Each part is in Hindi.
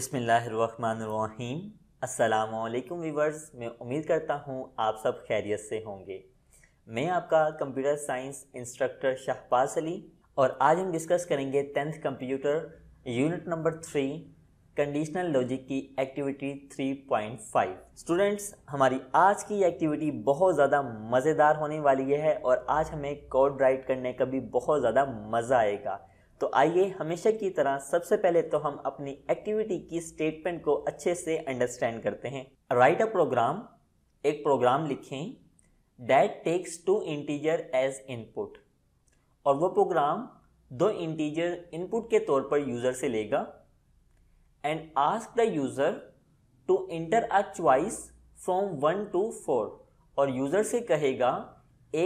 बिसमीम् अल्लाम वीवर्स मैं उम्मीद करता हूँ आप सब खैरियत से होंगे मैं आपका computer science instructor Shahbaz Ali और आज हम डिस्कस करेंगे tenth computer unit number three conditional logic की एक्टिविटी 3.5 स्टूडेंट्स हमारी आज की एक्टिविटी बहुत ज़्यादा मज़ेदार होने वाली है और आज हमें कोड राइट करने का भी बहुत ज़्यादा मज़ा आएगा तो आइए हमेशा की तरह सबसे पहले तो हम अपनी एक्टिविटी की स्टेटमेंट को अच्छे से अंडरस्टैंड करते हैं राइट अ प्रोग्राम एक प्रोग्राम लिखें that takes two integer as input और वो प्रोग्राम दो इंटीजर इनपुट के तौर पर यूज़र से लेगा and ask the user to enter a choice from one to four और यूज़र से कहेगा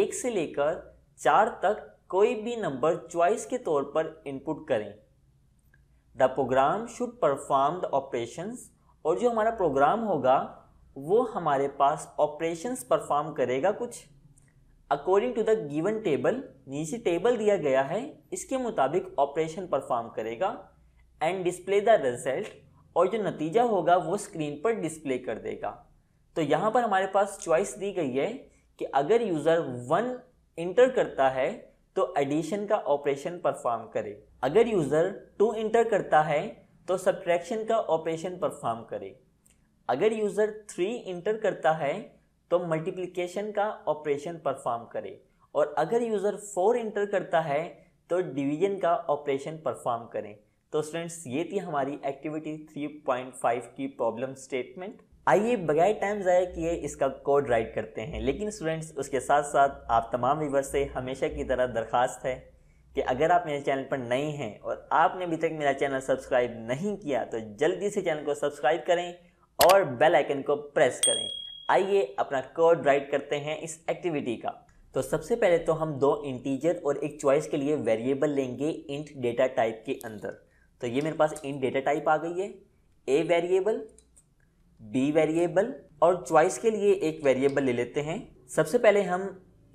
एक से लेकर चार तक कोई भी नंबर चॉइस के तौर पर इनपुट करें the program should perform the operations और जो हमारा प्रोग्राम होगा वो हमारे पास ऑपरेशंस परफॉर्म करेगा कुछ according to the given table नीचे टेबल दिया गया है इसके मुताबिक ऑपरेशन परफॉर्म करेगा एंड डिस्प्ले द रिजल्ट और जो नतीजा होगा वो स्क्रीन पर डिस्प्ले कर देगा तो यहाँ पर हमारे पास चॉइस दी गई है कि अगर यूज़र वन इंटर करता है तो एडिशन का ऑपरेशन परफॉर्म करे अगर यूज़र टू इंटर करता है तो सब्ट्रैक्शन का ऑपरेशन परफॉर्म करे अगर यूज़र थ्री इंटर करता है तो मल्टीप्लिकेशन का ऑपरेशन परफॉर्म करे और अगर यूज़र फोर इंटर करता है तो डिवीजन का ऑपरेशन परफॉर्म करें तो स्टूडेंट्स ये थी हमारी एक्टिविटी 3.5 की प्रॉब्लम स्टेटमेंट आइए बगैर टाइम ज़ाया किए इसका कोड राइट करते हैं लेकिन स्टूडेंट्स उसके साथ साथ आप तमाम व्यूवर्स से हमेशा की तरह दरख्वास्त है कि अगर आप मेरे चैनल पर नए हैं और आपने अभी तक मेरा चैनल सब्सक्राइब नहीं किया तो जल्दी से चैनल को सब्सक्राइब करें और बेल आइकन को प्रेस करें आइए अपना कोड राइट करते हैं इस एक्टिविटी का तो सबसे पहले तो हम दो इंटीजर और एक चॉइस के लिए वेरिएबल लेंगे इंट डेटा टाइप के अंदर तो ये मेरे पास इंट डेटा टाइप आ गई है ए वेरिएबल बी वेरिएबल और चॉइस के लिए एक वेरिएबल ले लेते हैं सबसे पहले हम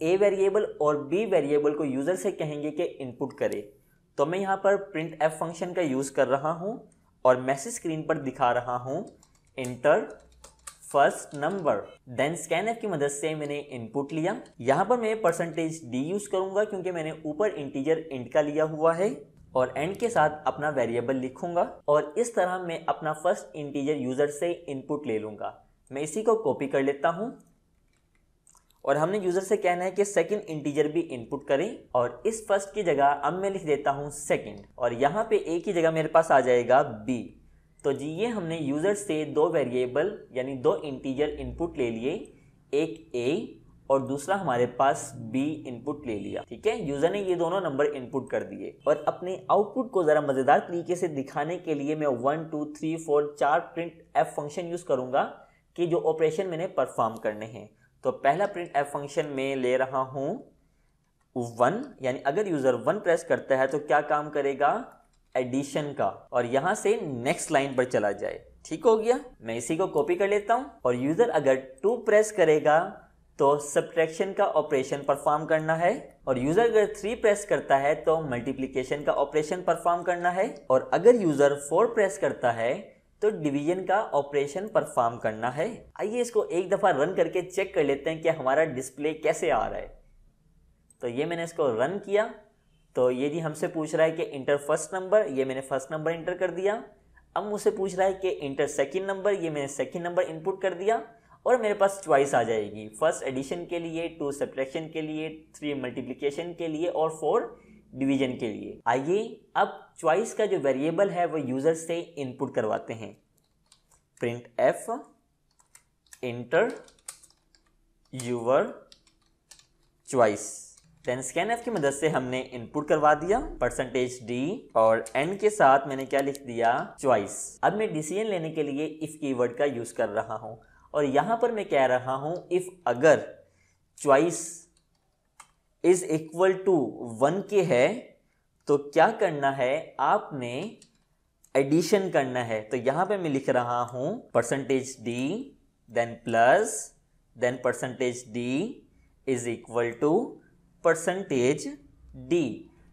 ए वेरिएबल और बी वेरिएबल को यूज़र से कहेंगे कि इनपुट करे तो मैं यहाँ पर प्रिंट एफ फंक्शन का यूज़ कर रहा हूँ और मैसेज स्क्रीन पर दिखा रहा हूँ enter first number then scanf की मदद से मैंने इनपुट लिया यहाँ पर मैं परसेंटेज डी यूज करूंगा क्योंकि मैंने ऊपर इंटीजर इंट का लिया हुआ है और एंड के साथ अपना वेरिएबल लिखूंगा और इस तरह मैं अपना फर्स्ट इंटीजर यूज़र से इनपुट ले लूँगा मैं इसी को कॉपी कर लेता हूँ और हमने यूज़र से कहना है कि सेकंड इंटीजर भी इनपुट करें और इस फर्स्ट की जगह अब मैं लिख देता हूँ सेकंड और यहाँ पे एक ही जगह मेरे पास आ जाएगा बी तो जी ये हमने यूज़र से दो वेरिएबल यानी दो इंटीजर इनपुट ले लिए एक ए और दूसरा हमारे पास बी इनपुट ले लिया ठीक है यूजर ने ये दोनों नंबर इनपुट कर दिए और अपने आउटपुट को जरा मजेदार तरीके से दिखाने के लिए मैं वन टू थ्री फोर चार प्रिंट एफ फंक्शन यूज करूंगा कि जो ऑपरेशन मैंने परफॉर्म करने हैं तो पहला प्रिंट एफ फंक्शन में ले रहा हूं वन यानी अगर यूजर वन प्रेस करता है तो क्या काम करेगा एडिशन का और यहां से नेक्स्ट लाइन पर चला जाए ठीक हो गया मैं इसी को कॉपी कर लेता हूँ और यूजर अगर टू प्रेस करेगा तो सब्ट्रैक्शन का ऑपरेशन परफॉर्म करना है और यूजर अगर थ्री प्रेस करता है तो मल्टीप्लीकेशन का ऑपरेशन परफॉर्म करना है और अगर यूजर फोर प्रेस करता है तो डिवीजन का ऑपरेशन परफॉर्म करना है आइए इसको एक दफ़ा रन करके चेक कर लेते हैं कि हमारा डिस्प्ले कैसे आ रहा है तो ये मैंने इसको रन किया तो ये जी हमसे पूछ रहा है कि इंटर फर्स्ट नंबर ये मैंने फर्स्ट नंबर इंटर कर दिया अब मुझसे पूछ रहा है कि इंटर सेकेंड नंबर ये मैंने सेकेंड नंबर इनपुट कर दिया और मेरे पास च्वाइस आ जाएगी फर्स्ट एडिशन के लिए टू सब्ट्रैक्शन के लिए थ्री मल्टीप्लीकेशन के लिए और फोर डिवीजन के लिए आइए अब च्वाइस का जो वेरिएबल है वो यूज़र से इनपुट करवाते हैं printf enter your choice then scanf की मदद से हमने इनपुट करवा दिया परसेंटेज डी और एन के साथ मैंने क्या लिख दिया च्वाइस अब मैं डिसीजन लेने के लिए इफ की का यूज कर रहा हूँ और यहां पर मैं कह रहा हूं इफ अगर choice is equal to one के है तो क्या करना है आपने एडिशन करना है तो यहां पे मैं लिख रहा हूं percentage D then plus then percentage D is equal to percentage D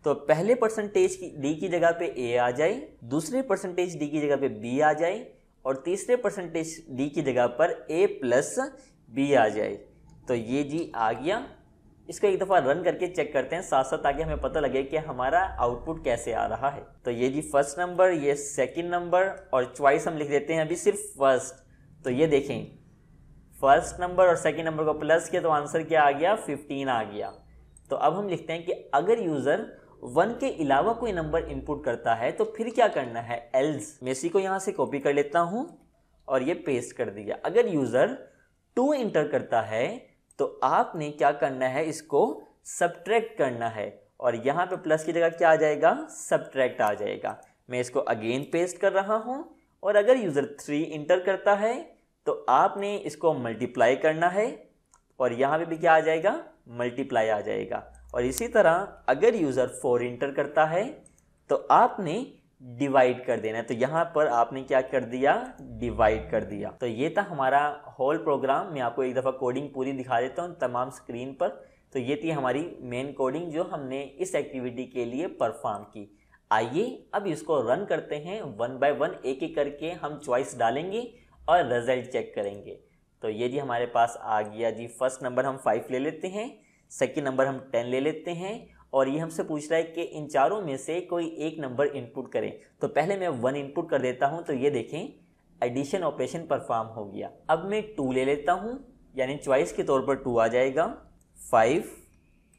तो पहले परसेंटेज की डी की जगह पे ए आ जाए दूसरे परसेंटेज डी की जगह पे बी आ जाए और तीसरे परसेंटेज डी की जगह पर ए प्लस बी आ जाए तो ये जी आ गया इसको एक दफ़ा रन करके चेक करते हैं साथ साथ आगे हमें पता लगे कि हमारा आउटपुट कैसे आ रहा है तो ये जी फर्स्ट नंबर ये सेकंड नंबर और च्वाइस हम लिख देते हैं अभी सिर्फ फर्स्ट तो ये देखें फर्स्ट नंबर और सेकंड नंबर को प्लस किया तो आंसर क्या आ गया 15 आ गया तो अब हम लिखते हैं कि अगर यूज़र वन के अलावा कोई नंबर इनपुट करता है तो फिर क्या करना है एल्स मैं इसी को यहाँ से कॉपी कर लेता हूँ और ये पेस्ट कर दिया अगर यूज़र टू इंटर करता है तो आपने क्या करना है इसको सब्ट्रैक्ट करना है और यहाँ पे प्लस की जगह क्या आ जाएगा सब्ट्रैक्ट आ जाएगा मैं इसको अगेन पेस्ट कर रहा हूँ और अगर यूज़र थ्री इंटर करता है तो आपने इसको मल्टीप्लाई करना है और यहाँ पे भी क्या आ जाएगा मल्टीप्लाई आ जाएगा और इसी तरह अगर यूज़र फोर इंटर करता है तो आपने डिवाइड कर देना है तो यहाँ पर आपने क्या कर दिया डिवाइड कर दिया तो ये था हमारा होल प्रोग्राम मैं आपको एक दफ़ा कोडिंग पूरी दिखा देता हूँ तमाम स्क्रीन पर तो ये थी हमारी मेन कोडिंग जो हमने इस एक्टिविटी के लिए परफॉर्म की आइए अब इसको रन करते हैं वन बाय वन एक एक करके हम चॉइस डालेंगे और रिजल्ट चेक करेंगे तो ये जी हमारे पास आ गया जी फर्स्ट नंबर हम फाइव ले लेते हैं सेकेंड नंबर हम टेन ले लेते हैं और ये हमसे पूछ रहा है कि इन चारों में से कोई एक नंबर इनपुट करें तो पहले मैं वन इनपुट कर देता हूँ तो ये देखें एडिशन ऑपरेशन परफॉर्म हो गया अब मैं टू ले लेता हूँ यानी च्वाइस के तौर पर टू आ जाएगा फाइव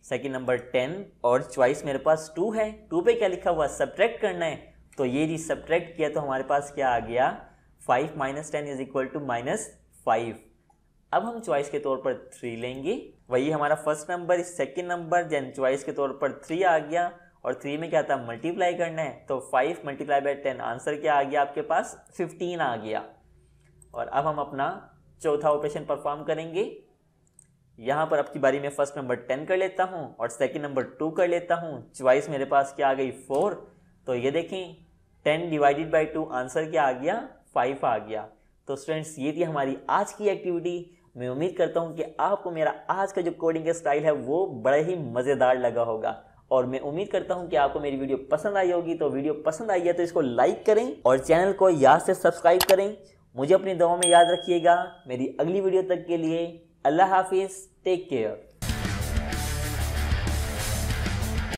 सेकेंड नंबर टेन और च्वाइस मेरे पास टू है टू पे क्या लिखा हुआ सब्ट्रैक्ट करना है तो ये जी सब्ट्रैक्ट किया तो हमारे पास क्या आ गया five minus ten is equal to minus five अब हम च्वाइस के तौर पर थ्री लेंगे वही हमारा फर्स्ट नंबर सेकेंड नंबर जैन च्वाइस के तौर पर थ्री आ गया और थ्री में क्या था मल्टीप्लाई करना है तो five multiply by ten answer क्या आ गया आपके पास फिफ्टीन आ गया और अब हम अपना चौथा ऑपरेशन परफॉर्म करेंगे यहाँ पर अब की बारी में फर्स्ट नंबर टेन कर लेता हूँ और सेकेंड नंबर टू कर लेता हूँ च्वाइस मेरे पास क्या आ गई फोर तो ये देखें ten divided by two answer क्या आ गया फाइव आ गया तो स्टूडेंट्स ये थी हमारी आज की एक्टिविटी मैं उम्मीद करता हूँ कि आपको मेरा आज का जो कोडिंग स्टाइल है वो बड़ा ही मज़ेदार लगा होगा और मैं उम्मीद करता हूँ कि आपको मेरी वीडियो पसंद आई होगी तो वीडियो पसंद आई है तो इसको लाइक करें और चैनल को याद से सब्सक्राइब करें मुझे अपनी दवाओं में याद रखिएगा मेरी अगली वीडियो तक के लिए अल्लाह हाफिज़ टेक केयर